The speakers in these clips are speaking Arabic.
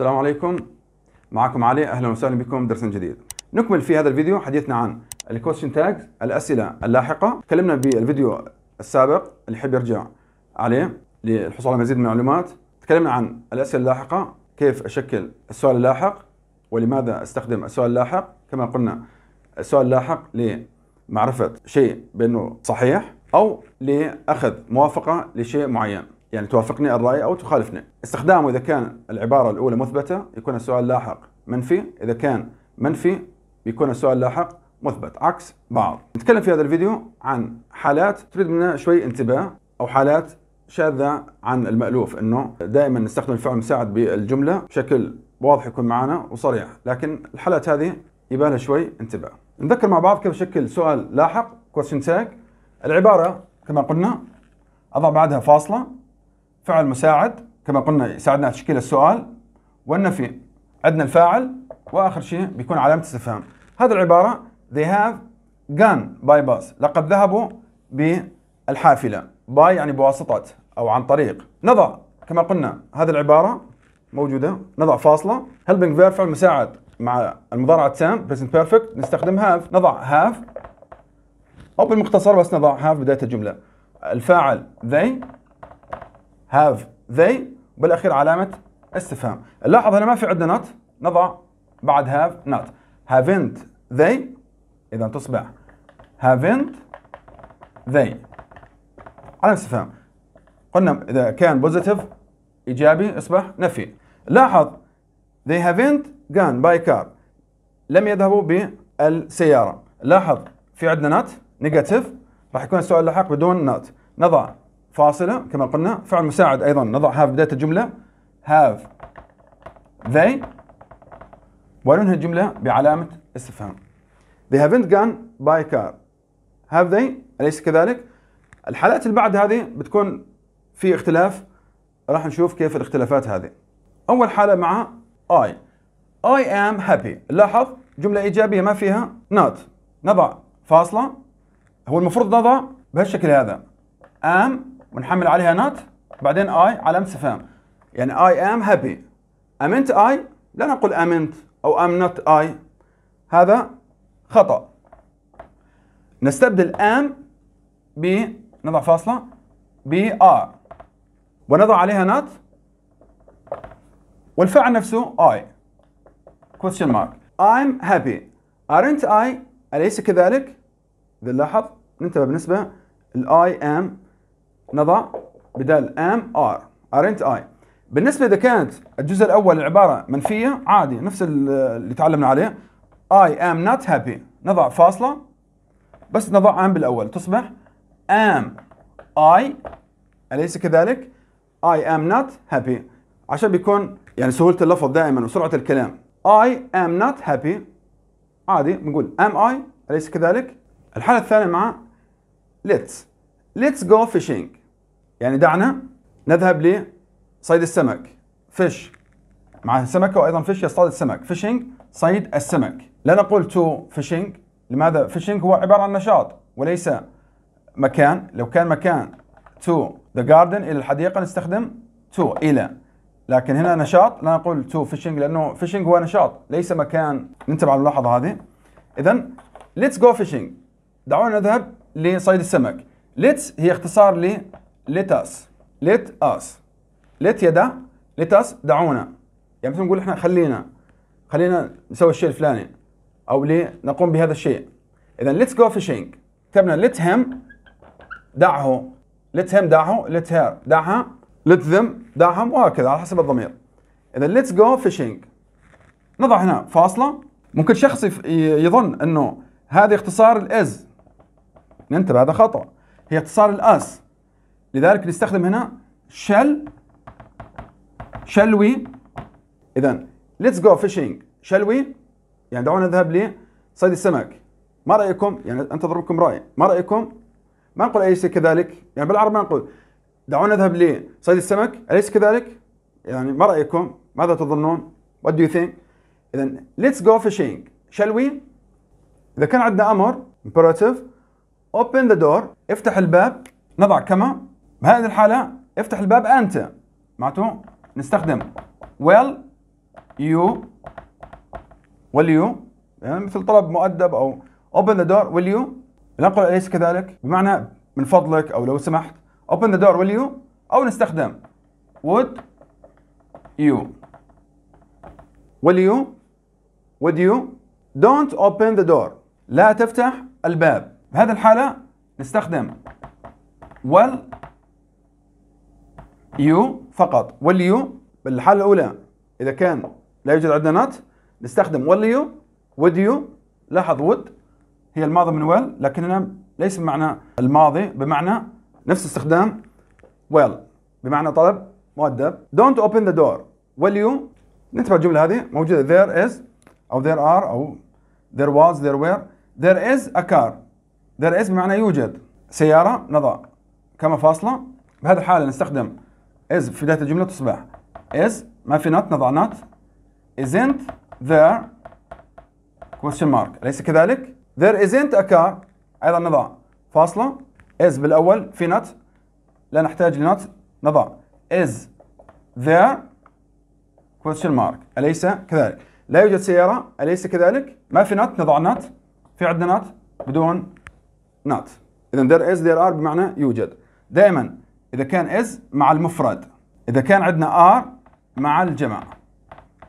السلام عليكم معكم علي اهلا وسهلا بكم درس جديد نكمل في هذا الفيديو حديثنا عن الكوشن تاج الاسئله اللاحقه تكلمنا بالفيديو السابق اللي يحب يرجع عليه للحصول على مزيد من المعلومات تكلمنا عن الاسئله اللاحقه كيف اشكل السؤال اللاحق ولماذا استخدم السؤال اللاحق كما قلنا السؤال اللاحق لمعرفه شيء بانه صحيح او لاخذ موافقه لشيء معين يعني توافقني الرأي أو تخالفني استخدامه إذا كان العبارة الأولى مثبتة يكون السؤال لاحق منفي إذا كان منفي بيكون السؤال لاحق مثبت عكس بعض نتكلم في هذا الفيديو عن حالات تريد منا شوي انتباه أو حالات شاذة عن المألوف أنه دائما نستخدم الفعل المساعد بالجملة بشكل واضح يكون معنا وصريح لكن الحالات هذه يبالها شوي انتباه نذكر مع بعض كيف شكل سؤال لاحق question tag العبارة كما قلنا أضع بعدها فاصلة فعل مساعد كما قلنا يساعدنا على تشكيل السؤال والنفي عندنا الفاعل واخر شيء بيكون علامه استفهام هذه العباره they have gone by bus لقد ذهبوا بالحافله by يعني بواسطه او عن طريق نضع كما قلنا هذه العباره موجوده نضع فاصله helping verb فعل مساعد مع المضارع التام present perfect نستخدم have نضع have او بالمختصر بس نضع have بدايه الجمله الفاعل they هاف they وبالاخير علامه استفهام نلاحظ هنا ما في عندنا not نضع بعد have not haven't they اذا تصبح haven't they علامه استفهام قلنا اذا كان بوزيتيف ايجابي يصبح نفي لاحظ they haven't gone by car لم يذهبوا بالسياره لاحظ في عندنا not negative راح يكون السؤال لاحق بدون not نضع فاصله كما قلنا فعل مساعد ايضا نضع هاف بدايه الجمله هاف they وننهي الجمله بعلامه استفهام they haven't gone by car have they اليس كذلك الحالات اللي بعد هذه بتكون في اختلاف راح نشوف كيف الاختلافات هذه اول حاله مع I I am happy لاحظ جملة إيجابية ما فيها not نضع فاصلة هو المفروض نضع بهالشكل هذا am ونحمل عليها نوت بعدين اي علامه استفهام يعني اي ام هابي امنت اي لا نقول امنت او ام نوت اي هذا خطا نستبدل ام ب نضع فاصله ب ار ونضع عليها نوت والفعل نفسه اي question mark I'm happy ارنت اي أليس كذلك؟ إذا نلاحظ ننتبه بالنسبة ال I am نضع بدال ام ار ارنت اي بالنسبه اذا كانت الجزء الاول العباره منفيه عادي نفس اللي تعلمنا عليه اي ام نوت هابي نضع فاصله بس نضع ام بالاول تصبح ام اي اليس كذلك اي ام نوت هابي عشان بيكون يعني سهوله اللفظ دائما وسرعه الكلام اي ام نوت هابي عادي بنقول ام اي اليس كذلك الحاله الثانيه مع ليتس ليتس جو فيشينج يعني دعنا نذهب لصيد السمك فيش مع السمكة وأيضا فيش يصطاد السمك فيشنج صيد السمك لا نقول تو فيشنج لماذا فيشنج هو عبارة عن نشاط وليس مكان لو كان مكان تو ذا جاردن إلى الحديقة نستخدم تو إلى لكن هنا نشاط لا نقول تو فيشنج لأنه فيشنج هو نشاط ليس مكان ننتبه على الملاحظة هذه إذا ليتس جو فيشينج دعونا نذهب لصيد السمك ليتس هي اختصار let us let us let يدا let us دعونا يعني مثلا نقول احنا خلينا خلينا نسوي الشيء الفلاني او ليه نقوم بهذا الشيء اذا let's go fishing كتبنا let him دعه let him دعه let her دعها let them دعهم وهكذا على حسب الضمير اذا let's go fishing نضع هنا فاصله ممكن شخص يظن انه هذا اختصار الاز ننتبه هذا خطا هي اختصار الاس لذلك نستخدم هنا shall shall we اذا let's go fishing shall we يعني دعونا نذهب لصيد السمك ما رايكم يعني انتظر منكم راي ما رايكم ما نقول اليس كذلك يعني بالعربي ما نقول دعونا نذهب لصيد السمك اليس كذلك يعني ما رايكم ماذا تظنون what do you think اذا let's go fishing shall we اذا كان عندنا امر imperative open the door افتح الباب نضع كما بهذه الحالة افتح الباب أنت معناته نستخدم will you will you يعني مثل طلب مؤدب أو open the door will you نقول أليس كذلك بمعنى من فضلك أو لو سمحت open the door will you أو نستخدم would you will you would you don't open the door لا تفتح الباب بهذه الحالة نستخدم will يو فقط واليو بالحالة الأولى إذا كان لا يوجد عندنا not نستخدم واليو would you لاحظ would هي الماضي من ويل لكننا ليس بمعنى الماضي بمعنى نفس استخدام ويل بمعنى طلب مؤدب don't open the door will you نتبع الجملة هذه موجودة there is أو there are أو there was there were there is a car there is بمعنى يوجد سيارة نضع كما فاصلة بهذه الحالة نستخدم is في بداية الجملة تصبح is ما في not نضع not isn't there question mark أليس كذلك؟ there isn't a car أيضا نضع فاصلة is بالأول في not لا نحتاج not نضع is there question mark أليس كذلك لا يوجد سيارة أليس كذلك ما في not نضع not في عندنا not بدون not إذا there is there are بمعنى يوجد دائما إذا كان إز مع المفرد إذا كان عندنا آر مع الجمع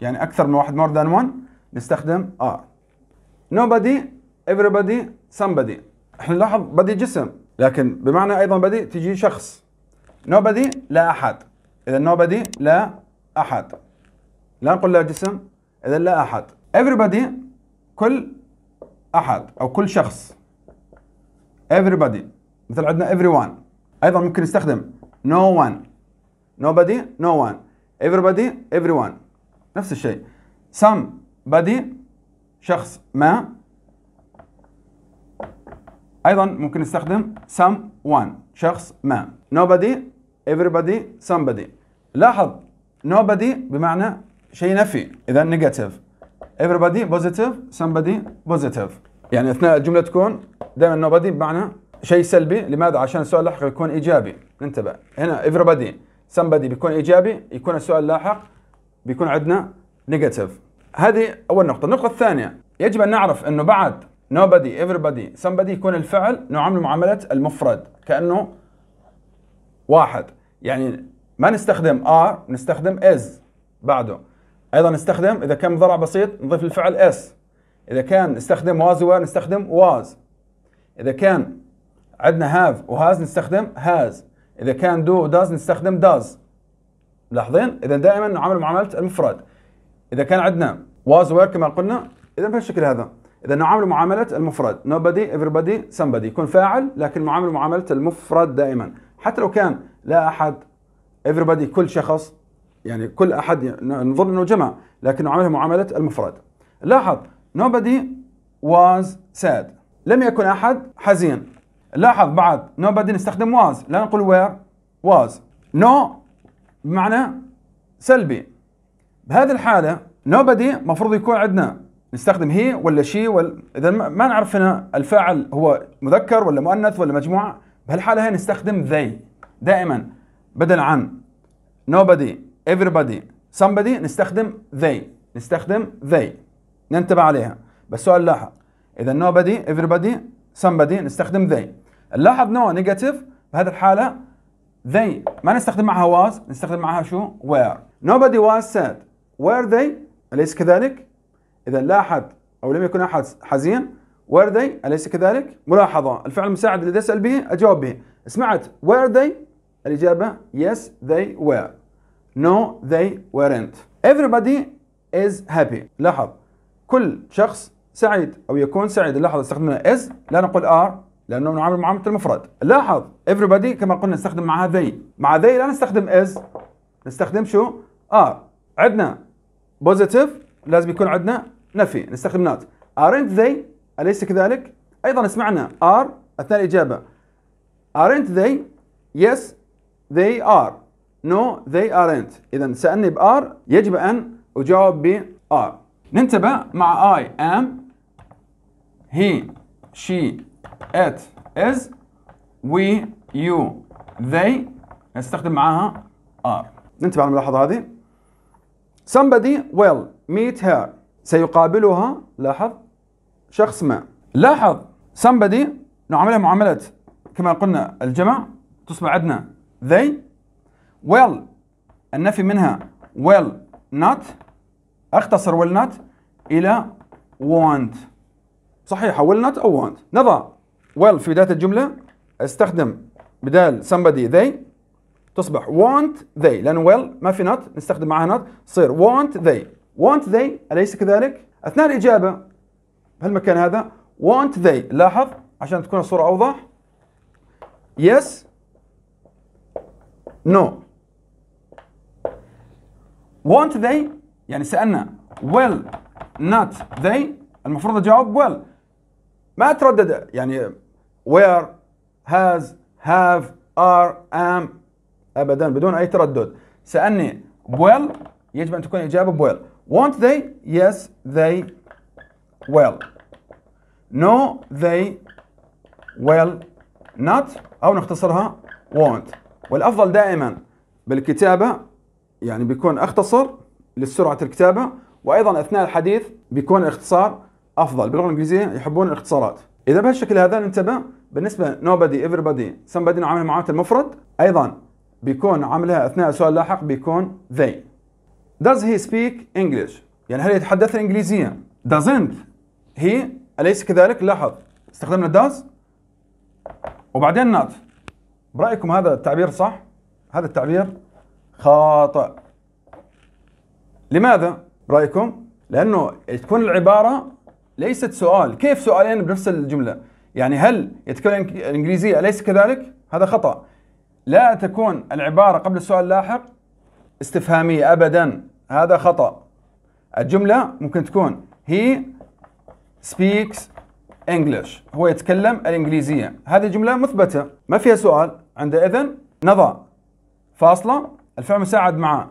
يعني أكثر من واحد more than one نستخدم آر nobody everybody somebody احنا نلاحظ بدي جسم لكن بمعنى أيضا بدي تجي شخص nobody لا أحد إذا nobody لا أحد لا نقول لا جسم إذا لا أحد everybody كل أحد أو كل شخص everybody مثل عندنا everyone ايضا ممكن نستخدم no one nobody no one everybody everyone نفس الشيء somebody شخص ما ايضا ممكن نستخدم someone شخص ما nobody everybody somebody لاحظ nobody بمعنى شيء نفي اذا negative everybody positive somebody positive يعني اثناء الجمله تكون دائما nobody بمعنى شيء سلبي لماذا عشان السؤال اللاحق يكون ايجابي انتبه هنا everybody somebody بيكون ايجابي يكون السؤال اللاحق بيكون عندنا نيجاتيف هذه اول نقطه النقطه الثانيه يجب ان نعرف انه بعد nobody everybody somebody يكون الفعل نعامله معامله المفرد كانه واحد يعني ما نستخدم ار نستخدم is بعده ايضا نستخدم اذا كان مضارع بسيط نضيف الفعل اس اذا كان نستخدم was نستخدم was اذا كان عندنا هاف وهاز نستخدم هاز اذا كان دو داز نستخدم داز ملاحظين اذا دائما نعامل معامله المفرد اذا كان عندنا واز وير كما قلنا اذا بهالشكل هذا اذا نعامل معامله المفرد nobody everybody somebody يكون فاعل لكن معامل معامله المفرد دائما حتى لو كان لا احد everybody كل شخص يعني كل احد نظن انه جمع لكن نعامله معامله المفرد لاحظ nobody was sad لم يكن احد حزين لاحظ بعد نو بعدين نستخدم واز لا نقول وير واز نو بمعنى سلبي بهذه الحالة nobody مفروض يكون عندنا نستخدم هي ولا شي ولا اذا ما نعرف هنا الفاعل هو مذكر ولا مؤنث ولا مجموعة بهالحالة هي نستخدم they دائما بدل عن nobody everybody somebody نستخدم they نستخدم they ننتبه عليها بس سؤال لاحظ اذا nobody everybody somebody نستخدم they نلاحظ نوع نيجاتيف بهذه الحالة they ما نستخدم معها was نستخدم معها شو were nobody was sad were they أليس كذلك إذا لا أحد أو لم يكن أحد حزين were they أليس كذلك ملاحظة الفعل المساعد الذي أسأل به أجاوب به سمعت were they الإجابة yes they were no they weren't everybody is happy لاحظ كل شخص سعيد أو يكون سعيد لاحظ استخدمنا is لا نقول are لانه نعامل معامله المفرد لاحظ everybody كما قلنا نستخدم معها they مع they لا نستخدم is نستخدم شو are آه، عندنا positive لازم يكون عندنا نفي نستخدم not aren't they اليس كذلك ايضا سمعنا are اثناء الاجابه aren't they yes they are no they aren't اذا سالني بار يجب ان اجاوب ب are ننتبه مع I am he she it is we you they نستخدم معاها are ننتبه على الملاحظة هذه somebody will meet her سيقابلها لاحظ شخص ما لاحظ somebody نعاملها معاملة كما قلنا الجمع تصبح عندنا they will النفي منها will not اختصر will not إلى want صحيحة will not أو want نضع well في بداية الجملة استخدم بدال somebody they تصبح want they لأن well ما في not نستخدم معها not تصير want they want they أليس كذلك؟ أثناء الإجابة بهالمكان هذا want they لاحظ عشان تكون الصورة أوضح yes no want they يعني سألنا will not they المفروض الجواب well ما تردد يعني where has have are am ابدا بدون اي تردد سالني well يجب ان تكون اجابه well وونت they yes they will no they will not او نختصرها won't والافضل دائما بالكتابه يعني بيكون اختصر لسرعه الكتابه وايضا اثناء الحديث بيكون اختصار افضل باللغه الانجليزيه يحبون الاختصارات اذا بهالشكل هذا ننتبه بالنسبه nobody everybody somebody نعاملها معامله المفرد ايضا بيكون عاملها اثناء السؤال اللاحق بيكون they does he speak English يعني هل يتحدث الانجليزيه doesn't he اليس كذلك لاحظ استخدمنا does وبعدين not برايكم هذا التعبير صح هذا التعبير خاطئ لماذا برايكم لانه تكون العباره ليست سؤال كيف سؤالين بنفس الجملة يعني هل يتكلم الإنجليزية أليس كذلك هذا خطأ لا تكون العبارة قبل السؤال اللاحق استفهامية أبدا هذا خطأ الجملة ممكن تكون he speaks English هو يتكلم الإنجليزية هذه جملة مثبتة ما فيها سؤال عندئذ نضع فاصلة الفعل مساعد مع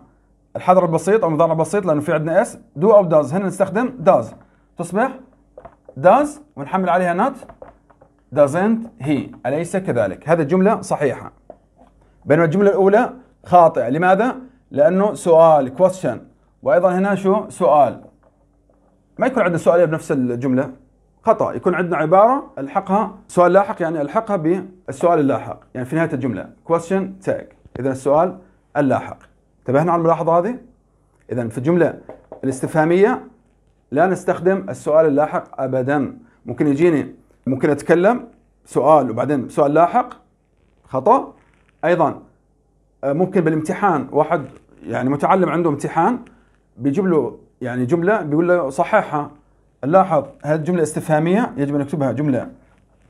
الحذر البسيط أو المضارع البسيط لأنه في عندنا اس دو أو داز هنا نستخدم داز تصبح does ونحمل عليها not doesn't he أليس كذلك هذا الجملة صحيحة بينما الجملة الأولى خاطئة لماذا؟ لأنه سؤال question وأيضا هنا شو سؤال ما يكون عندنا سؤالين بنفس الجملة خطأ يكون عندنا عبارة ألحقها سؤال لاحق يعني ألحقها بالسؤال اللاحق يعني في نهاية الجملة question tag إذا السؤال اللاحق انتبهنا على الملاحظة هذه؟ إذا في الجملة الاستفهامية لا نستخدم السؤال اللاحق ابدا ممكن يجيني ممكن اتكلم سؤال وبعدين سؤال لاحق خطا ايضا آه، ممكن بالامتحان واحد يعني متعلم عنده امتحان بيجيب له يعني جمله بيقول له صححها لاحظ هذه الجمله استفهاميه يجب ان نكتبها جمله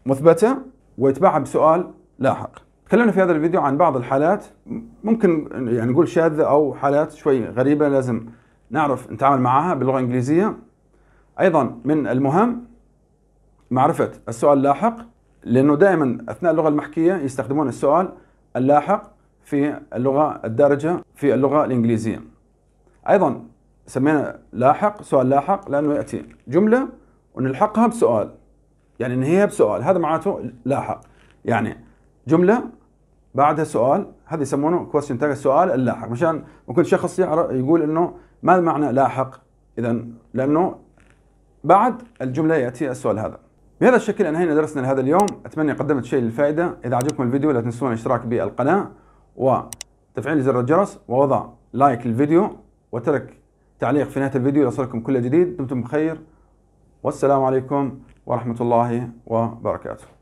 مثبته ويتبعها بسؤال لاحق تكلمنا في هذا الفيديو عن بعض الحالات ممكن يعني نقول شاذه او حالات شوي غريبه لازم نعرف نتعامل معها باللغه الانجليزيه ايضا من المهم معرفه السؤال اللاحق لانه دائما اثناء اللغه المحكيه يستخدمون السؤال اللاحق في اللغه الدارجه في اللغه الانجليزيه. ايضا سمينا لاحق سؤال لاحق لانه ياتي جمله ونلحقها بسؤال يعني ننهيها بسؤال هذا معناته لاحق يعني جمله بعدها سؤال هذا يسمونه كويستشن تاج السؤال اللاحق مشان ممكن شخص يقول انه ما المعنى لاحق اذا لانه بعد الجملة يأتي السؤال هذا بهذا الشكل أنهينا درسنا لهذا اليوم أتمنى قدمت شيء للفائدة إذا عجبكم الفيديو لا تنسون الاشتراك بالقناة وتفعيل زر الجرس ووضع لايك للفيديو وترك تعليق في نهاية الفيديو ليصلكم كل جديد دمتم بخير والسلام عليكم ورحمة الله وبركاته